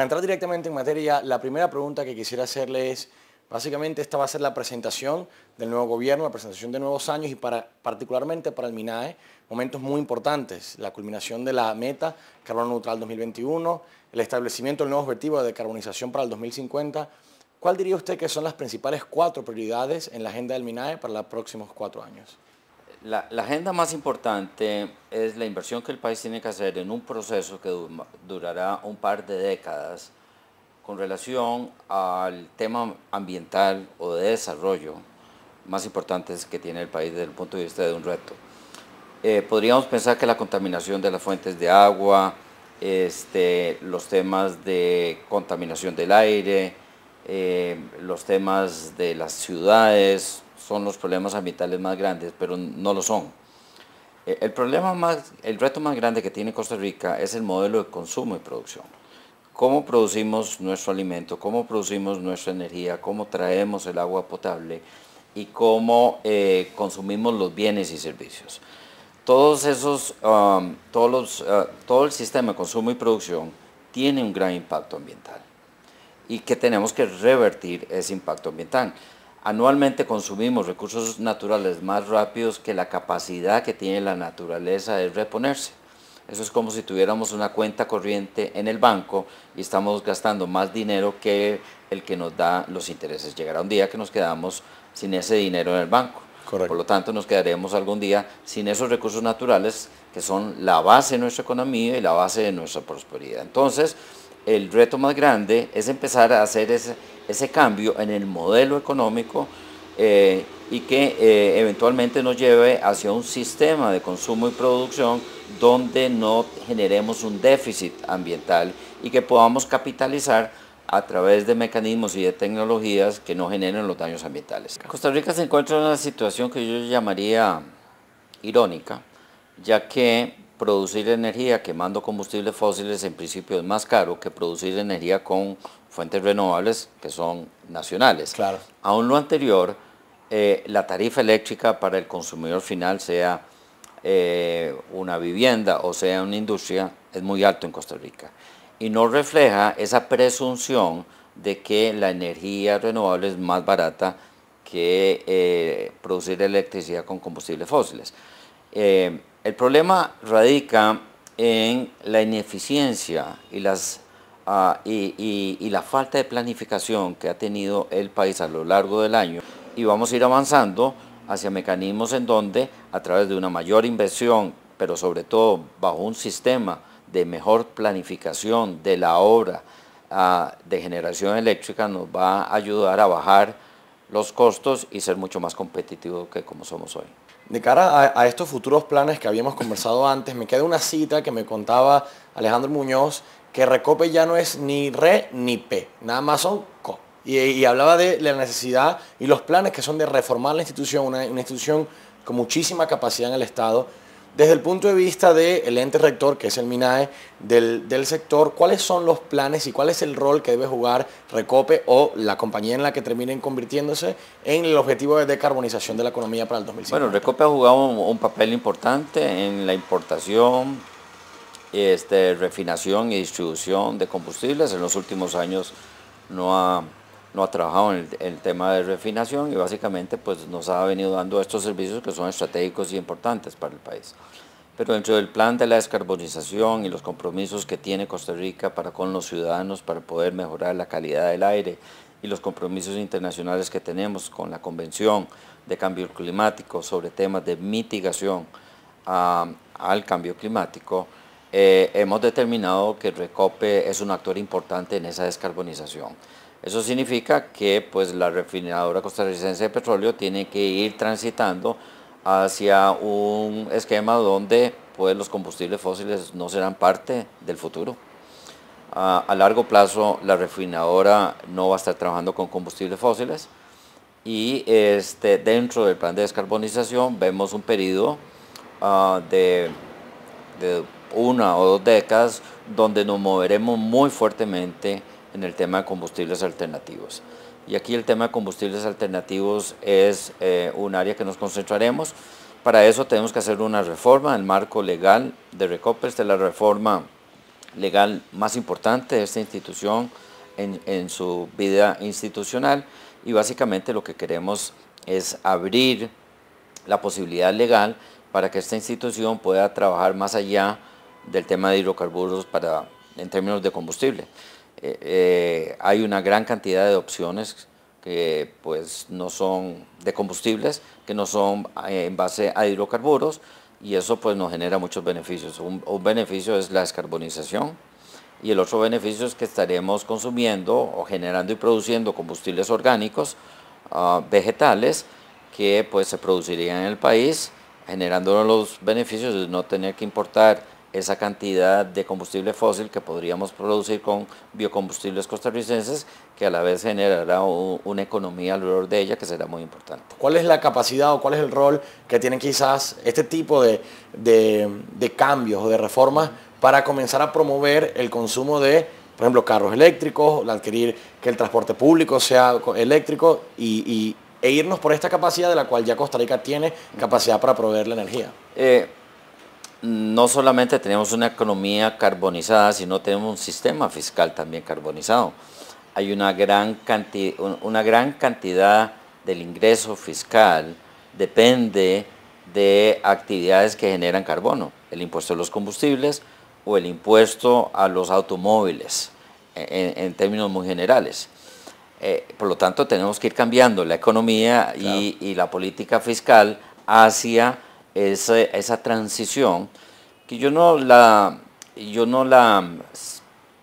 Para entrar directamente en materia, la primera pregunta que quisiera hacerle es, básicamente esta va a ser la presentación del nuevo gobierno, la presentación de nuevos años y para, particularmente para el MINAE, momentos muy importantes, la culminación de la meta carbono neutral 2021, el establecimiento del nuevo objetivo de carbonización para el 2050. ¿Cuál diría usted que son las principales cuatro prioridades en la agenda del MINAE para los próximos cuatro años? La, agenda más importante es la inversión que el país tiene que hacer en un proceso que durará un par de décadas con relación al tema ambiental o de desarrollo más importantes que tiene el país desde el punto de vista de un reto. Eh, podríamos pensar que la contaminación de las fuentes de agua, este, los temas de contaminación del aire, eh, los temas de las ciudades, son los problemas ambientales más grandes, pero no lo son. Eh, el problema más, el reto más grande que tiene Costa Rica es el modelo de consumo y producción. Cómo producimos nuestro alimento, cómo producimos nuestra energía, cómo traemos el agua potable y cómo eh, consumimos los bienes y servicios. Todos esos, um, todos uh, todo el sistema de consumo y producción tiene un gran impacto ambiental y que tenemos que revertir ese impacto ambiental. Anualmente consumimos recursos naturales más rápidos que la capacidad que tiene la naturaleza de reponerse. Eso es como si tuviéramos una cuenta corriente en el banco y estamos gastando más dinero que el que nos da los intereses. Llegará un día que nos quedamos sin ese dinero en el banco. Por lo tanto, nos quedaremos algún día sin esos recursos naturales que son la base de nuestra economía y la base de nuestra prosperidad. Entonces, el reto más grande es empezar a hacer ese, cambio en el modelo económico eh, y que eh, eventualmente nos lleve hacia un sistema de consumo y producción donde no generemos un déficit ambiental y que podamos capitalizar a través de mecanismos y de tecnologías que no generen los daños ambientales. Costa Rica se encuentra en una situación que yo llamaría irónica, ya que producir energía quemando combustibles fósiles en principio es más caro que producir energía con fuentes renovables que son nacionales. Claro. Aún lo anterior, eh, la tarifa eléctrica para el consumidor final, sea eh, una vivienda o sea una industria, es muy alto en Costa Rica y no refleja esa presunción de que la energía renovable es más barata que eh, producir electricidad con combustibles fósiles. El problema radica en la ineficiencia ah, y, la falta de planificación que ha tenido el país a lo largo del año. Y vamos a ir avanzando hacia mecanismos en donde a través de una mayor inversión, pero sobre todo bajo un sistema de mejor planificación de la obra ah, de generación eléctrica, nos va a ayudar a bajar los costos y ser mucho más competitivos que como somos hoy. De cara a, estos futuros planes que habíamos conversado antes, me queda una cita que me contaba Alejandro Muñoz, que Recope ya no es ni re ni p, nada más son co. Y, hablaba de la necesidad y los planes que son de reformar la institución, una institución con muchísima capacidad en el Estado, desde el punto de vista del ente rector, que es el MINAE, del, sector, ¿cuáles son los planes y cuál es el rol que debe jugar Recope o la compañía en la que terminen convirtiéndose en el objetivo de decarbonización de la economía para el 2050? Bueno, Recope ha jugado un, un papel importante en la importación, este, refinación y distribución de combustibles. En los últimos años no ha no ha trabajado en el, tema de refinación y básicamente pues nos ha venido dando estos servicios que son estratégicos y importantes para el país. Pero dentro del plan de la descarbonización y los compromisos que tiene Costa Rica para con los ciudadanos para poder mejorar la calidad del aire y los compromisos internacionales que tenemos con la Convención de Cambio Climático sobre temas de mitigación ah, al cambio climático, eh, hemos determinado que Recope es un actor importante en esa descarbonización. Eso significa que pues, la refinadora costarricense de petróleo tiene que ir transitando hacia un esquema donde pues, los combustibles fósiles no serán parte del futuro. A, largo plazo la refinadora no va a estar trabajando con combustibles fósiles y este, dentro del plan de descarbonización vemos un periodo ah, de una o dos décadas donde nos moveremos muy fuertemente en el tema de combustibles alternativos. Y aquí el tema de combustibles alternativos es eh, un área que nos concentraremos. Para eso tenemos que hacer una reforma el marco legal de Recopers, es la reforma legal más importante de esta institución en, en su vida institucional. Y básicamente lo que queremos es abrir la posibilidad legal para que esta institución pueda trabajar más allá del tema de hidrocarburos para, en términos de combustible. Eh, eh, hay una gran cantidad de opciones que pues no son de combustibles, que no son eh, en base a hidrocarburos y eso pues nos genera muchos beneficios. Un, beneficio es la descarbonización y el otro beneficio es que estaremos consumiendo o generando y produciendo combustibles orgánicos ah, vegetales que pues se producirían en el país generando los beneficios de no tener que importar esa cantidad de combustible fósil que podríamos producir con biocombustibles costarricenses, que a la vez generará una economía alrededor de ella que será muy importante. ¿Cuál es la capacidad o cuál es el rol que tienen quizás este tipo de, cambios o de reformas para comenzar a promover el consumo de, por ejemplo, carros eléctricos, adquirir que el transporte público sea eléctrico y, e irnos por esta capacidad de la cual ya Costa Rica tiene capacidad para proveer la energía? Eh, no solamente tenemos una economía carbonizada, sino tenemos un sistema fiscal también carbonizado. Hay una gran, cantidad, una gran cantidad del ingreso fiscal depende de actividades que generan carbono, el impuesto a los combustibles o el impuesto a los automóviles, e, e, en, términos muy generales. Eh, por lo tanto, tenemos que ir cambiando la economía y la política fiscal hacia esa, esa transición que yo no la yo no la,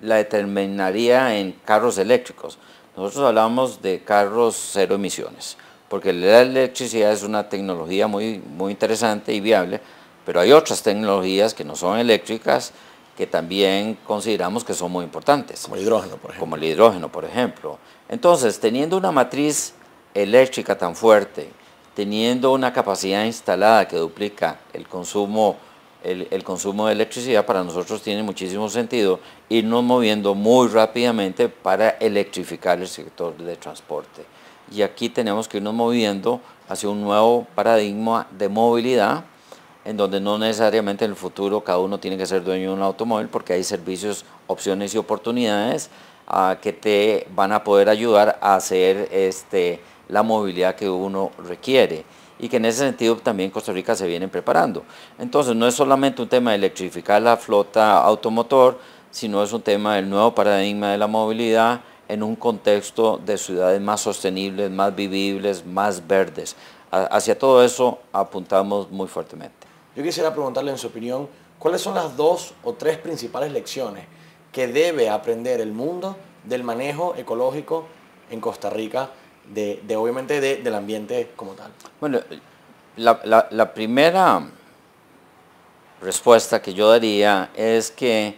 determinaría en carros eléctricos. Nosotros hablamos de carros cero emisiones, porque la electricidad es una tecnología muy, muy interesante y viable, pero hay otras tecnologías que no son eléctricas que también consideramos que son muy importantes. Como Como el hidrógeno, por ejemplo. Entonces, teniendo una matriz eléctrica tan fuerte teniendo una capacidad instalada que duplica el consumo, el, consumo de electricidad, para nosotros tiene muchísimo sentido irnos moviendo muy rápidamente para electrificar el sector de transporte. Y aquí tenemos que irnos moviendo hacia un nuevo paradigma de movilidad, en donde no necesariamente en el futuro cada uno tiene que ser dueño de un automóvil, porque hay servicios, opciones y oportunidades ah, que te van a poder ayudar a hacer este, la movilidad que uno requiere y que en ese sentido también Costa Rica se viene preparando. Entonces no es solamente un tema de electrificar la flota automotor, sino es un tema del nuevo paradigma de la movilidad en un contexto de ciudades más sostenibles, más vivibles, más verdes. Hacia todo eso apuntamos muy fuertemente. Yo quisiera preguntarle en su opinión, ¿cuáles son las dos o tres principales lecciones que debe aprender el mundo del manejo ecológico en Costa Rica de, obviamente del ambiente como tal? Bueno, la, la primera respuesta que yo daría es que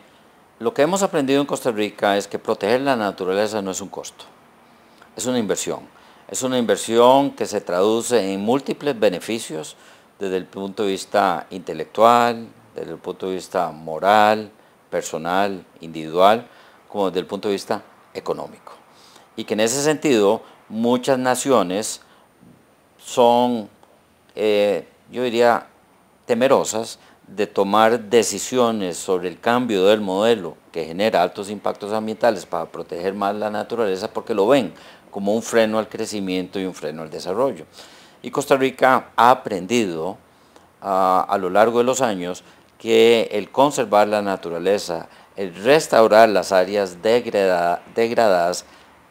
lo que hemos aprendido en Costa Rica es que proteger la naturaleza no es un costo, es una inversión. Es una inversión que se traduce en múltiples beneficios desde el punto de vista intelectual, desde el punto de vista moral, personal, individual, como desde el punto de vista económico. Y que en ese sentido muchas naciones son, eh, yo diría, temerosas de tomar decisiones sobre el cambio del modelo que genera altos impactos ambientales para proteger más la naturaleza porque lo ven como un freno al crecimiento y un freno al desarrollo. Y Costa Rica ha aprendido ah, a, lo largo de los años que el conservar la naturaleza, el restaurar las áreas degradadas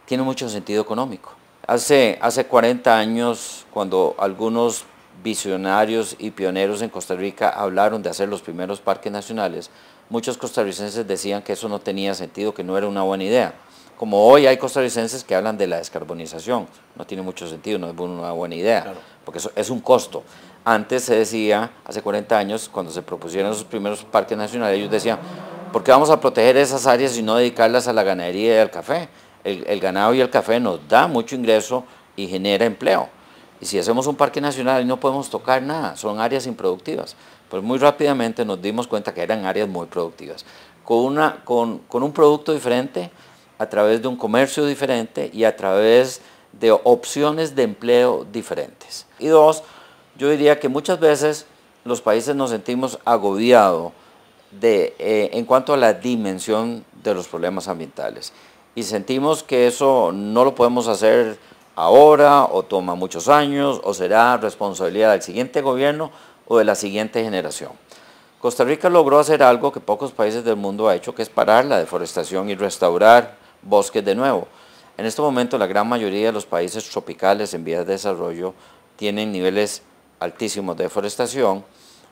tiene mucho sentido económico. Hace, hace 40 años, cuando algunos visionarios y pioneros en Costa Rica hablaron de hacer los primeros parques nacionales, muchos costarricenses decían que eso no tenía sentido, que no era una buena idea. Como hoy hay costarricenses que hablan de la descarbonización, no tiene mucho sentido, no es una buena idea, porque eso es un costo. Antes se decía, hace 40 años, cuando se propusieron esos primeros parques nacionales, ellos decían, ¿por qué vamos a proteger esas áreas y no dedicarlas a la ganadería y al café? el, ganado y el café nos da mucho ingreso y genera empleo. Y si hacemos un parque nacional y no podemos tocar nada, son áreas improductivas. Pues muy rápidamente nos dimos cuenta que eran áreas muy productivas. Con, un producto diferente, a través de un comercio diferente y a través de opciones de empleo diferentes. Y dos, yo diría que muchas veces los países nos sentimos agobiados eh, en cuanto a la dimensión de los problemas ambientales y sentimos que eso no lo podemos hacer ahora o toma muchos años o será responsabilidad del siguiente gobierno o de la siguiente generación. Costa Rica logró hacer algo que pocos países del mundo ha hecho, que es parar la deforestación y restaurar bosques de nuevo. En este momento la gran mayoría de los países tropicales en vías de desarrollo tienen niveles altísimos de deforestación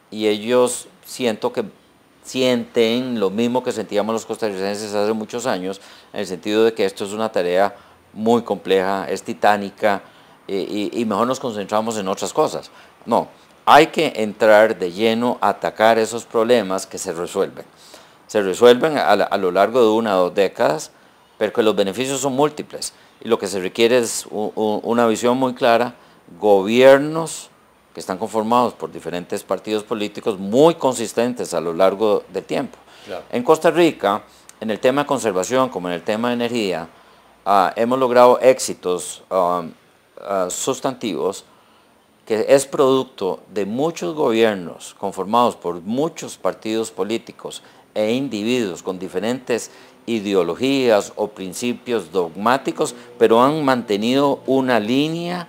y ellos siento que sienten lo mismo que sentíamos los costarricenses hace muchos años, en el sentido de que esto es una tarea muy compleja, es titánica y, mejor nos concentramos en otras cosas. No, hay que entrar de lleno a atacar esos problemas que se resuelven. Se resuelven a, lo largo de una o dos décadas, pero que los beneficios son múltiples y lo que se requiere es una visión muy clara, gobiernos que están conformados por diferentes partidos políticos muy consistentes a lo largo del tiempo. En Costa Rica, en el tema de conservación como en el tema de energía, ah, hemos logrado éxitos um, ah, sustantivos que es producto de muchos gobiernos conformados por muchos partidos políticos e individuos con diferentes ideologías o principios dogmáticos, pero han mantenido una línea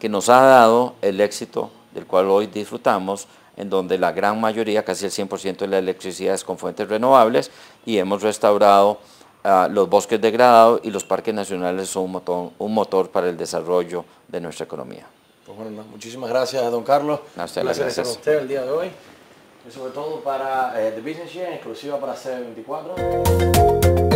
que nos ha dado el éxito del cual hoy disfrutamos, en donde la gran mayoría, casi el 100% de la electricidad es con fuentes renovables y hemos restaurado ah, los bosques degradados y los parques nacionales son un motor, para el desarrollo de nuestra economía. Pues bueno, muchísimas gracias, don Carlos. gracias. gracias. a usted el día de hoy. Y sobre todo para eh, The Business Year, exclusiva para C24.